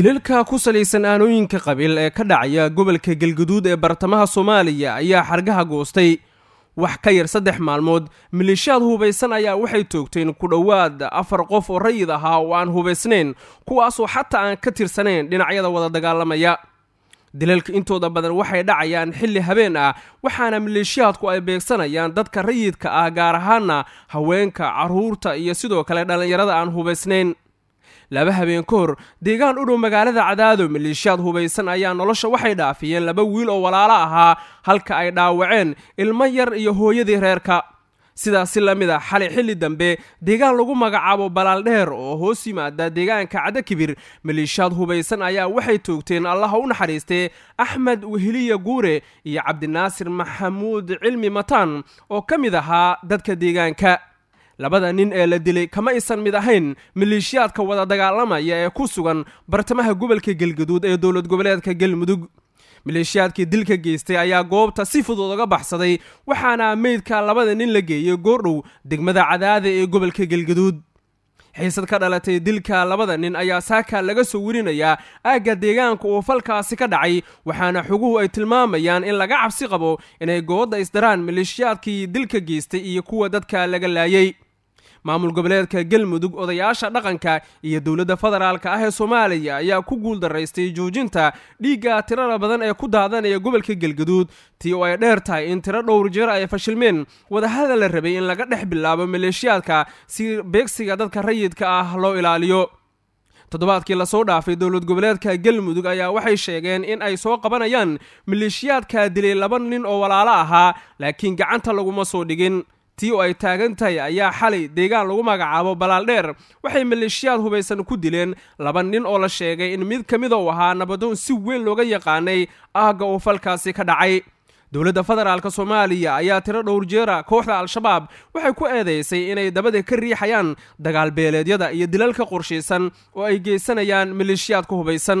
dilalka ku salaysan aanooyinka qabiil ee ka dhacaya gobolka galguduud ee bartamaha soomaaliya ayaa xargaha goostay wax ka yar saddex maalmood maleeshiyaad hubaysan ayaa waxay toogteen ku dhowaad afar qof oo rayid ahaa oo aan hubaysnayn kuwaasoo xataa aan ka tirsanayn dhinacyada wada dagaalamaya dilalka intooda badan waxay dhacayaan xilli habeen ah waxaana maleeshiyaadku ay beegsanayaan dadka rayidka ah gaar ahaana haweenka carruurta iyo sidoo kale dhallinyarada aan hubaysnayn laba habeen ka hor deegaan u dhow magaalada cadaado maleeshiyaad hubaysan ayaa nolosha waxay dhaafiyeen laba wiil oo walaalo ahaa halka ay dhaawaceen ilmo yar iyo hooyadii reerka sidaasi la mid a ah, xali xilli dambe deegaan lagu magacaabo balaaldheer oo hoos yimaada deegaanka cadakibir maleeshiyaad hubaysan ayaa waxay toogteen allaha u naxariistay axmed weheliya guure iyo cabdinaasir maxamuud cilmi mataan oo ka mid ahaa dadka deegaanka labada nin ee la dilay kama aysan mid ahayn maleeshiyaadka wada dagaalamaya ee ku sugan bartamaha gobolka galgaduud ee dowlad goboleedka galmudug maleeshiyaadkii dilka geystay ayaa goobta si fudud uga baxsaday waxaana meydka labada nin la geeyey goordhow degmada cadaada ee gobolka galgaduud xiisad ka dhalatay dilka labada nin ayaa saaka laga soo werinayaa aagga deegaanka uu falkaasi ka dhacay waxaana xuguhu ay tilmaamayaan in laga cabsi qabo inay goodda isdaraan maleeshiyaadkii dilka geystay iyo kuwa dadka laga laayay maamul goboleedka galmudug odayaasha dhaqanka iyo dowladda federaalk ah ee soomaaliya ayaa ku guuldaraystay joojinta dhiigga tirada badan ee ku daadanaya gobolka galgaduud tii oo ay dheer tahay in tiro dhowr jeer ay fashilmeen wadahadal la rabay in laga dhex bilaabo maleeshiyaadka si beegsiga dadka rayidka ah loo ilaaliyo toddobaadkii lasoo dhaafay dowlad goboleedka galmudug ayaa waxay sheegeen in ay soo qabanayaan maleeshiyaadka dilay laba nin oo walaalo ahaa laakiin gacanta laguma soo dhigin tii oo ay taagan tahay ayaa xalay deegaan lagu magacaabo balaaldheer waxay maleeshiyaad hubaysan ku dileen laba nin oo la sheegay in mid ka mid uu ahaa nabadoon si weyn looga yaqaanay aagga uu falkaasi ka dhacay dowladda federaalk soomaaliya ayaa tiro dhowr jeera ah kooxda al-shabaab waxay ku eedaysay inay dabada ka riixayaan dagaal beeleedyada iyo dilalka qorshaysan oo ay geysanayaan maleeshiyaadka hubaysan